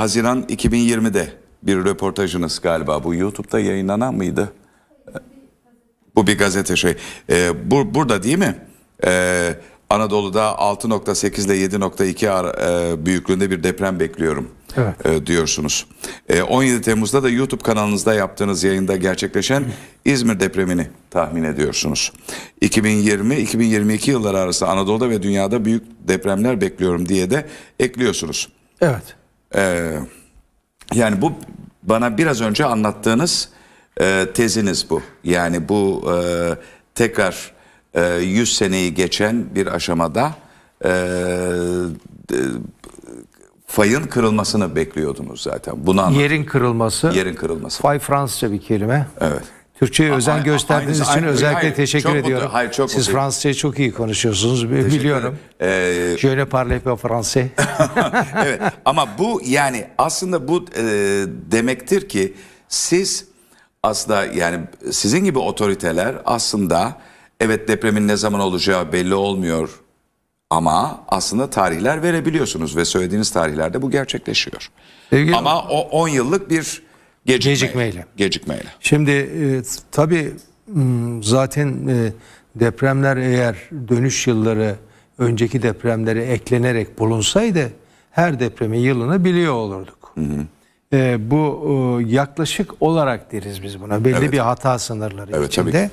Haziran 2020'de bir röportajınız galiba bu YouTube'da yayınlanan mıydı? Ee, bu bir gazete şey. Ee, bur burada değil mi? Ee, Anadolu'da 6.8 ile 7.2 e, büyüklüğünde bir deprem bekliyorum evet. e, diyorsunuz. E, ee, 17 Temmuz'da da YouTube kanalınızda yaptığınız yayında gerçekleşen İzmir depremini tahmin ediyorsunuz. 2020-2022 yılları arası Anadolu'da ve dünyada büyük depremler bekliyorum diye de ekliyorsunuz. Evet. Ee, yani bu bana biraz önce anlattığınız e, teziniz bu. Yani bu e, tekrar e, 100 seneyi geçen bir aşamada e, e, fayın kırılmasını bekliyordunuz zaten. Bunu Yerin kırılması. Yerin kırılması. Fay Fransızca bir kelime. Evet. Türkçe'ye özen aynı, gösterdiğiniz aynı, için aynı, özellikle hayır, teşekkür çok ediyorum. Mutlu, hayır, çok Siz mutlu. Fransızcayı çok iyi konuşuyorsunuz teşekkür biliyorum. Ee, Şöyle parle peu français. evet ama bu yani aslında bu e, demektir ki siz aslında yani sizin gibi otoriteler aslında evet depremin ne zaman olacağı belli olmuyor ama aslında tarihler verebiliyorsunuz ve söylediğiniz tarihlerde bu gerçekleşiyor. Sevgili ama o 10 yıllık bir Gecikmeyle. Gecikmeyle. Gecikmeyle. Şimdi e, tabii zaten e, depremler eğer dönüş yılları önceki depremlere eklenerek bulunsaydı her depremi yılını biliyor olurduk. Hı hı. E, bu e, yaklaşık olarak deriz biz buna. Belli evet. bir hata sınırları evet, içinde. Tabii.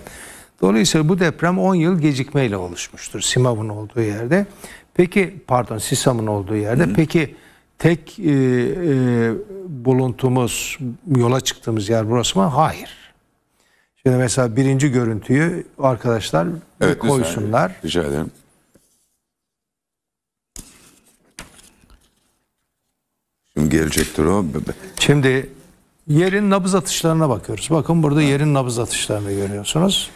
Dolayısıyla bu deprem 10 yıl gecikmeyle oluşmuştur. Simav'ın olduğu yerde. Peki pardon Sisam'ın olduğu yerde. Hı hı. Peki tek e, e, buluntumuz, yola çıktığımız yer burası mı? Hayır. Şimdi mesela birinci görüntüyü arkadaşlar evet, koysunlar. Lütfen, rica ederim. Şimdi gelecektir o. Şimdi yerin nabız atışlarına bakıyoruz. Bakın burada yerin nabız atışlarını görüyorsunuz.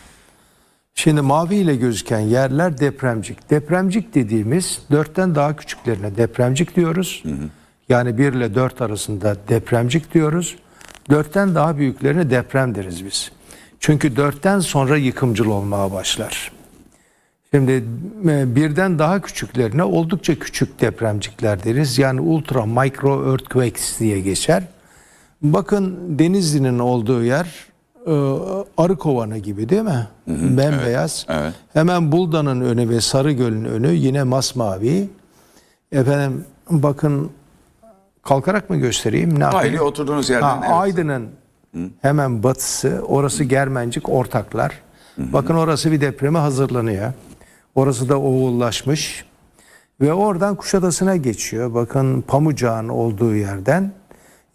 Şimdi mavi ile gözüken yerler depremcik. Depremcik dediğimiz dörtten daha küçüklerine depremcik diyoruz. Hı hı. Yani 1 ile 4 arasında depremcik diyoruz. Dörtten daha büyüklerine deprem deriz biz. Çünkü dörtten sonra yıkımcıl olmaya başlar. Şimdi e, birden daha küçüklerine oldukça küçük depremcikler deriz. Yani ultra micro earthquakes diye geçer. Bakın Denizli'nin olduğu yer e, arı kovanı gibi değil mi? Hı hı, Bembeyaz. Evet, evet. Hemen Bulda'nın önü ve Sarıgöl'ün önü yine masmavi. Efendim bakın kalkarak mı göstereyim? Ne Hayır yapayım? oturduğunuz yerden. Ha, evet. Aydın'ın hemen batısı orası Germencik ortaklar. Hı hı. Bakın orası bir depreme hazırlanıyor. Orası da oğullaşmış. Ve oradan Kuşadası'na geçiyor. Bakın Pamucağ'ın olduğu yerden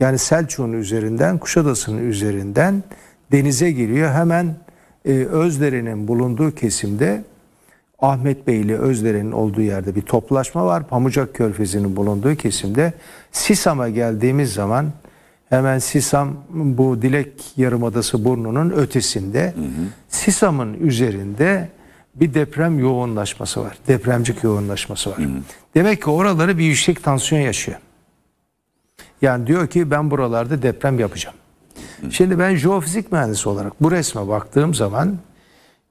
yani Selçuk'un üzerinden Kuşadası'nın üzerinden denize giriyor. Hemen e, Özdere'nin bulunduğu kesimde Ahmet Bey ile Özdere'nin olduğu yerde bir toplaşma var. Pamucak Körfezi'nin bulunduğu kesimde. Sisam'a geldiğimiz zaman hemen Sisam bu Dilek Yarımadası burnunun ötesinde. Sisam'ın üzerinde bir deprem yoğunlaşması var. Depremcik yoğunlaşması var. Hı hı. Demek ki oraları bir yüksek tansiyon yaşıyor. Yani diyor ki ben buralarda deprem yapacağım. Şimdi ben jeofizik mühendisi olarak bu resme baktığım zaman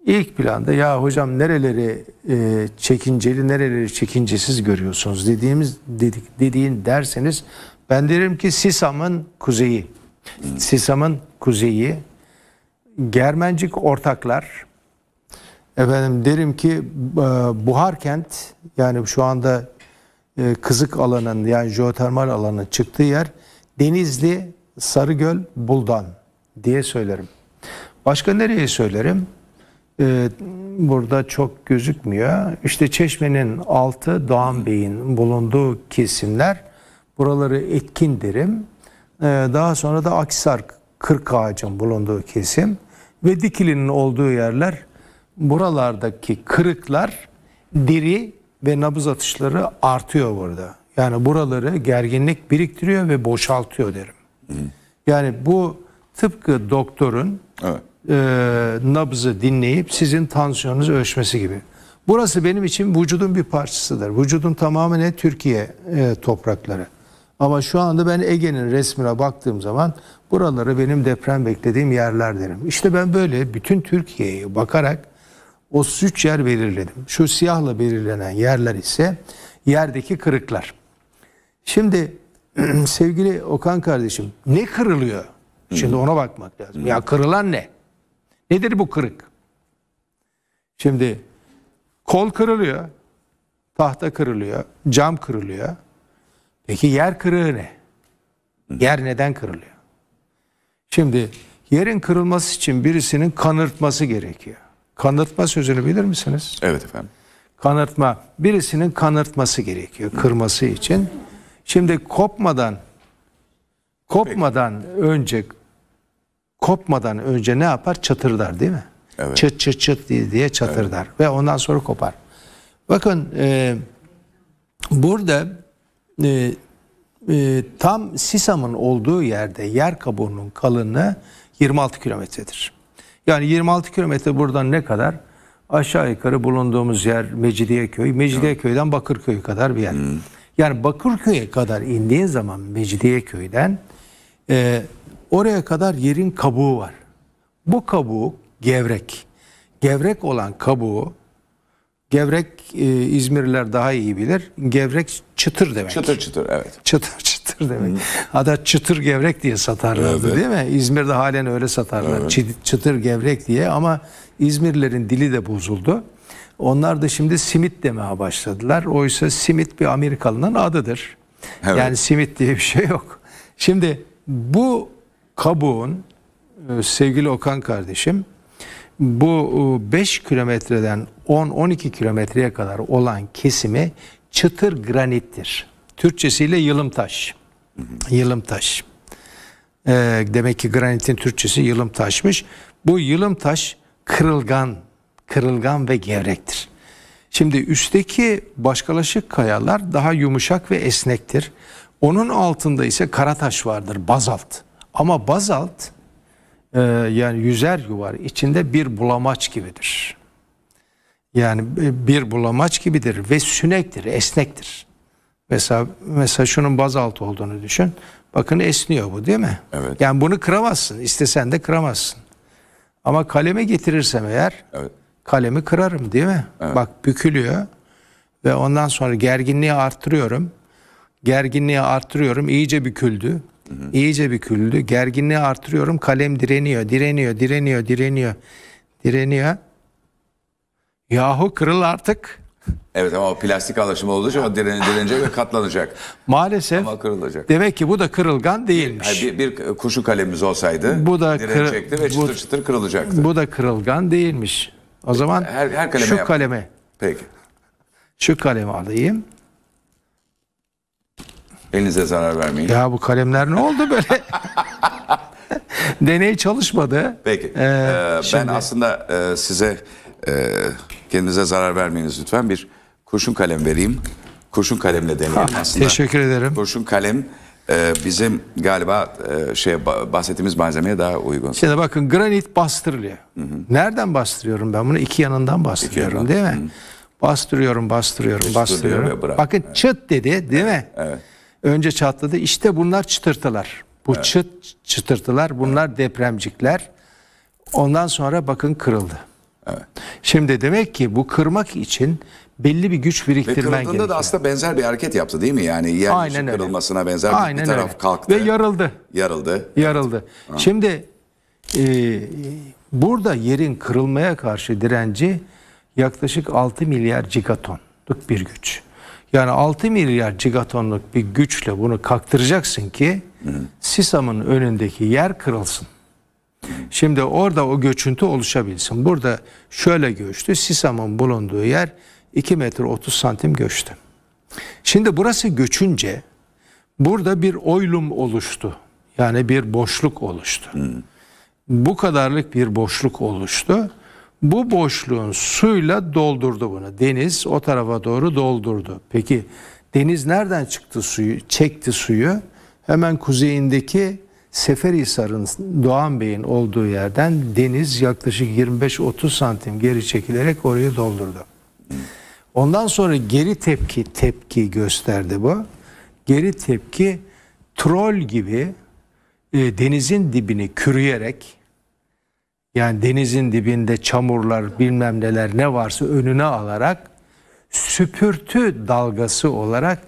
ilk planda ya hocam nereleri e, çekinceli nereleri çekincesiz görüyorsunuz dediğimiz dedik dediğin derseniz ben derim ki Sisam'ın kuzeyi. Sisam'ın kuzeyi Germencik ortaklar efendim derim ki e, Buharkent yani şu anda e, Kızık alanın yani jeotermal alanı çıktığı yer Denizli Sarıgöl, Buldan diye söylerim. Başka nereye söylerim? Ee, burada çok gözükmüyor. İşte Çeşme'nin altı Doğan Bey'in bulunduğu kesimler buraları etkin derim. Ee, daha sonra da Aksar Kırk Ağacın bulunduğu kesim ve Dikili'nin olduğu yerler buralardaki kırıklar diri ve nabız atışları artıyor burada. Yani buraları gerginlik biriktiriyor ve boşaltıyor derim. Yani bu tıpkı doktorun evet. e, nabzı dinleyip sizin tansiyonunuzu ölçmesi gibi. Burası benim için vücudun bir parçasıdır. Vücudun tamamı ne? Türkiye e, toprakları. Ama şu anda ben Ege'nin resmine baktığım zaman buraları benim deprem beklediğim yerler derim. İşte ben böyle bütün Türkiye'ye bakarak o üç yer belirledim. Şu siyahla belirlenen yerler ise yerdeki kırıklar. Şimdi sevgili Okan kardeşim ne kırılıyor? Şimdi ona bakmak lazım. Ya kırılan ne? Nedir bu kırık? Şimdi kol kırılıyor, tahta kırılıyor, cam kırılıyor. Peki yer kırığı ne? Yer neden kırılıyor? Şimdi yerin kırılması için birisinin kanırtması gerekiyor. Kanırtma sözünü bilir misiniz? Evet efendim. Kanırtma. Birisinin kanırtması gerekiyor kırması için. Şimdi kopmadan kopmadan Peki. önce kopmadan önce ne yapar? Çatırdar değil mi? Evet. Çıt çıt çıt diye, çatırdar evet. ve ondan sonra kopar. Bakın e, burada e, e, tam sisamın olduğu yerde yer kabuğunun kalınlığı 26 kilometredir. Yani 26 kilometre buradan ne kadar? Aşağı yukarı bulunduğumuz yer Mecidiyeköy. Mecidiyeköy'den Bakırköy kadar bir yer. Hmm. Yani Bakırköy'e kadar indiğin zaman Mecidiyeköy'den e, oraya kadar yerin kabuğu var. Bu kabuğu gevrek. Gevrek olan kabuğu gevrek e, İzmirliler daha iyi bilir. Gevrek çıtır demek. Çıtır çıtır evet. Çıtır çıtır demek. Hmm. Hatta çıtır gevrek diye satarlardı evet. değil mi? İzmir'de halen öyle satarlar. Evet. Çıtır gevrek diye ama İzmirlilerin dili de bozuldu. Onlar da şimdi simit demeye başladılar. Oysa simit bir Amerikalı'nın adıdır. Evet. Yani simit diye bir şey yok. Şimdi bu kabuğun e, sevgili Okan kardeşim bu 5 e, kilometreden 10-12 kilometreye kadar olan kesimi çıtır granittir. Türkçesiyle taş. Yılımtaş. taş. E, demek ki granitin Türkçesi taşmış. Bu taş kırılgan kırılgan ve gevrektir. Şimdi üstteki başkalaşık kayalar daha yumuşak ve esnektir. Onun altında ise karataş vardır, bazalt. Ama bazalt e, yani yüzer yuvar içinde bir bulamaç gibidir. Yani e, bir bulamaç gibidir ve sünektir, esnektir. Mesela, mesela şunun bazalt olduğunu düşün. Bakın esniyor bu değil mi? Evet. Yani bunu kıramazsın. İstesen de kıramazsın. Ama kaleme getirirsem eğer evet kalemi kırarım değil mi? Evet. Bak bükülüyor ve ondan sonra gerginliği arttırıyorum. Gerginliği arttırıyorum. iyice büküldü. Hı hı. İyice büküldü. Gerginliği arttırıyorum. Kalem direniyor, direniyor, direniyor, direniyor. Direniyor. Yahu kırıl artık. Evet ama o plastik alaşımı olduğu için o direne, direnecek ve katlanacak. Maalesef. Ama kırılacak. Demek ki bu da kırılgan değilmiş. Bir, bir, bir kuşu kalemimiz olsaydı bu da direnecekti kır, ve çıtır bu, çıtır kırılacaktı. Bu da kırılgan değilmiş. O zaman her, her kaleme şu yap. kaleme. Peki. Şu kalemi alayım. Elinize zarar vermeyin. Ya bu kalemler ne oldu böyle? Deney çalışmadı. Peki. Ee, ee, şimdi... Ben aslında e, size e, kendinize zarar vermeyiniz lütfen bir kurşun kalem vereyim. Kurşun kalemle deneyelim aslında. Teşekkür ederim. Kurşun kalem ee, bizim galiba e, şey bahsettiğimiz malzemeye daha uygun. Şimdi bakın granit bastırılıyor. Hı hı. Nereden bastırıyorum ben bunu? İki yanından bastırıyorum İki yandan. değil mi? Hı. Bastırıyorum, bastırıyorum, Çıtırıyor bastırıyorum. Bakın evet. çıt dedi değil mi? evet. Önce çatladı. İşte bunlar çıtırtılar. Bu evet. çıt çıtırtılar. Bunlar evet. depremcikler. Ondan sonra bakın kırıldı. Evet. Şimdi demek ki bu kırmak için belli bir güç biriktirmen gerekiyor. Ve da aslında benzer bir hareket yaptı değil mi? Yani yeryüzü kırılmasına öyle. benzer Aynen bir taraf öyle. kalktı. Ve yarıldı. Yarıldı. Yarıldı. Evet. Şimdi e, burada yerin kırılmaya karşı direnci yaklaşık 6 milyar gigatonluk bir güç. Yani 6 milyar gigatonluk bir güçle bunu kaktıracaksın ki Hı. sisamın önündeki yer kırılsın. Şimdi orada o göçüntü oluşabilsin. Burada şöyle göçtü. Sisam'ın bulunduğu yer 2 metre 30 santim göçtü. Şimdi burası göçünce burada bir oylum oluştu. Yani bir boşluk oluştu. Hmm. Bu kadarlık bir boşluk oluştu. Bu boşluğun suyla doldurdu bunu. Deniz o tarafa doğru doldurdu. Peki deniz nereden çıktı suyu? Çekti suyu. Hemen kuzeyindeki Seferihisar'ın Doğan Bey'in olduğu yerden deniz yaklaşık 25-30 santim geri çekilerek orayı doldurdu. Hmm. Ondan sonra geri tepki tepki gösterdi bu. Geri tepki troll gibi e, denizin dibini kürüyerek yani denizin dibinde çamurlar bilmem neler ne varsa önüne alarak süpürtü dalgası olarak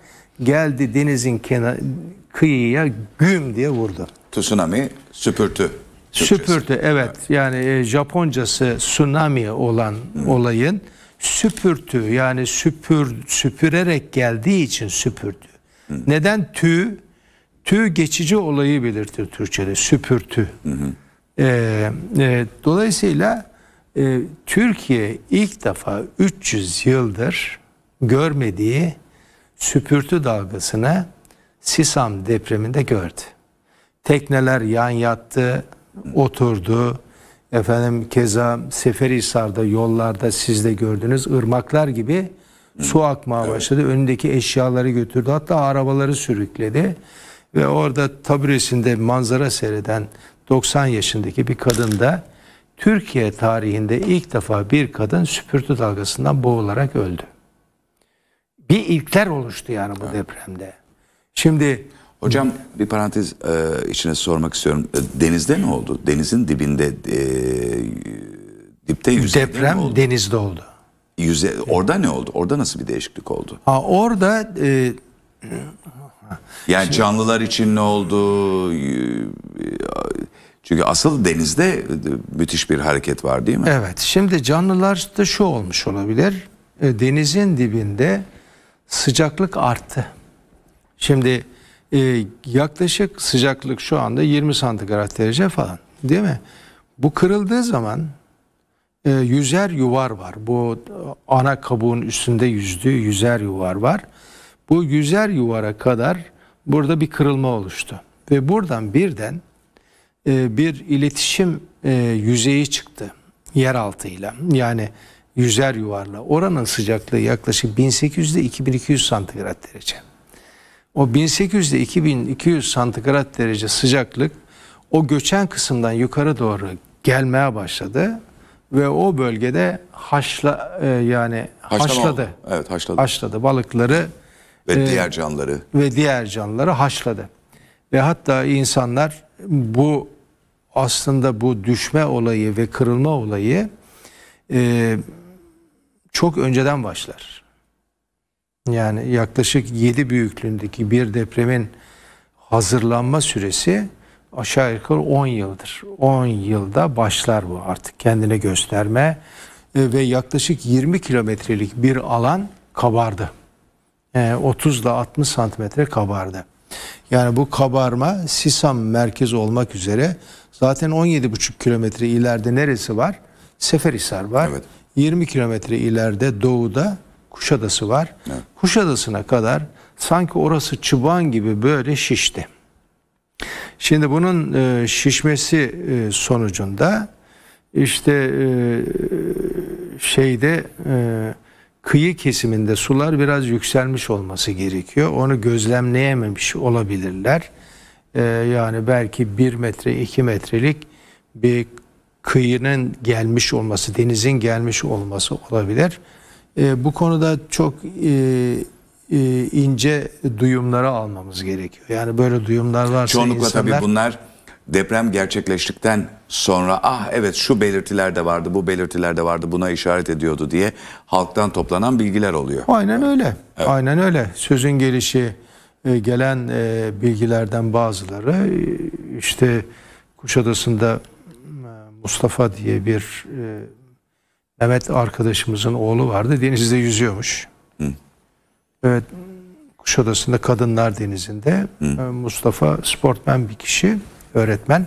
geldi denizin kenar kıyıya güm diye vurdu. Tsunami süpürtü. Türkçesi. Süpürtü evet. evet yani e, Japoncası tsunami olan hmm. olayın süpürtü yani süpür süpürerek geldiği için süpürtü. Hı. Neden tü? Tü geçici olayı belirtir Türkçe'de süpürtü. Hı hı. Ee, e, dolayısıyla e, Türkiye ilk defa 300 yıldır görmediği süpürtü dalgasını Sisam depreminde gördü. Tekneler yan yattı, oturdu, efendim keza Seferihisar'da yollarda siz de gördünüz ırmaklar gibi su akmaya evet. başladı. Önündeki eşyaları götürdü hatta arabaları sürükledi ve orada taburesinde manzara seyreden 90 yaşındaki bir kadın da Türkiye tarihinde ilk defa bir kadın süpürtü dalgasından boğularak öldü. Bir ilkler oluştu yani bu evet. depremde. Şimdi Hocam bir parantez e, içine sormak istiyorum. E, denizde ne oldu? Denizin dibinde e, dipte yüzeyde Deprem mi oldu? denizde oldu. Yüze, orada ne oldu? Orada nasıl bir değişiklik oldu? Ha, orada e, Yani canlılar için ne oldu? Çünkü asıl denizde e, müthiş bir hareket var değil mi? evet şimdi canlılar da şu olmuş olabilir. E, Denizin dibinde sıcaklık arttı. Şimdi e, yaklaşık sıcaklık şu anda 20 santigrat derece falan değil mi? Bu kırıldığı zaman e, yüzer yuvar var. Bu ana kabuğun üstünde yüzdüğü yüzer yuvar var. Bu yüzer yuvara kadar burada bir kırılma oluştu. Ve buradan birden e, bir iletişim e, yüzeyi çıktı yeraltıyla. Yani yüzer yuvarla. Oranın sıcaklığı yaklaşık 1800 ile 2200 santigrat derece. O 1800 ile 2200 santigrat derece sıcaklık o göçen kısımdan yukarı doğru gelmeye başladı ve o bölgede haşla e, yani Haşlama, haşladı. Evet haşladı. Haşladı balıkları ve e, diğer canlıları ve diğer canlıları haşladı. Ve hatta insanlar bu aslında bu düşme olayı ve kırılma olayı e, çok önceden başlar. Yani yaklaşık 7 büyüklüğündeki bir depremin hazırlanma süresi aşağı yukarı 10 yıldır. 10 yılda başlar bu artık kendine gösterme ee, ve yaklaşık 20 kilometrelik bir alan kabardı. 30 ee, ile 60 santimetre kabardı. Yani bu kabarma Sisam merkez olmak üzere zaten 17,5 kilometre ileride neresi var? Seferhisar var. Evet. 20 kilometre ileride doğuda Kuşadası var. Evet. Kuşadası'na kadar sanki orası çıban gibi böyle şişti. Şimdi bunun e, şişmesi e, sonucunda işte e, şeyde e, kıyı kesiminde sular biraz yükselmiş olması gerekiyor. Onu gözlemleyememiş olabilirler. E, yani belki bir metre iki metrelik bir kıyının gelmiş olması, denizin gelmiş olması olabilir. E, bu konuda çok e, e, ince duyumları almamız gerekiyor. Yani böyle duyumlar varsa Çoğunlukla insanlar... tabii bunlar deprem gerçekleştikten sonra ah evet şu belirtiler de vardı, bu belirtiler de vardı, buna işaret ediyordu diye halktan toplanan bilgiler oluyor. Aynen öyle. Evet. Aynen öyle. Sözün gelişi e, gelen e, bilgilerden bazıları e, işte Kuşadası'nda Mustafa diye bir Mehmet arkadaşımızın oğlu vardı. Denizde yüzüyormuş. Hı. Evet. Kuşadası'nda Kadınlar Denizi'nde Hı. E, Mustafa sportmen bir kişi, öğretmen.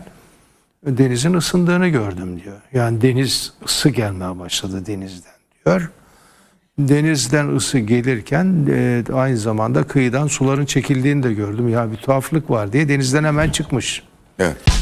Denizin ısındığını gördüm diyor. Yani deniz ısı gelmeye başladı denizden diyor. Denizden ısı gelirken e, aynı zamanda kıyıdan suların çekildiğini de gördüm. Ya bir tuhaflık var diye denizden hemen çıkmış. Evet.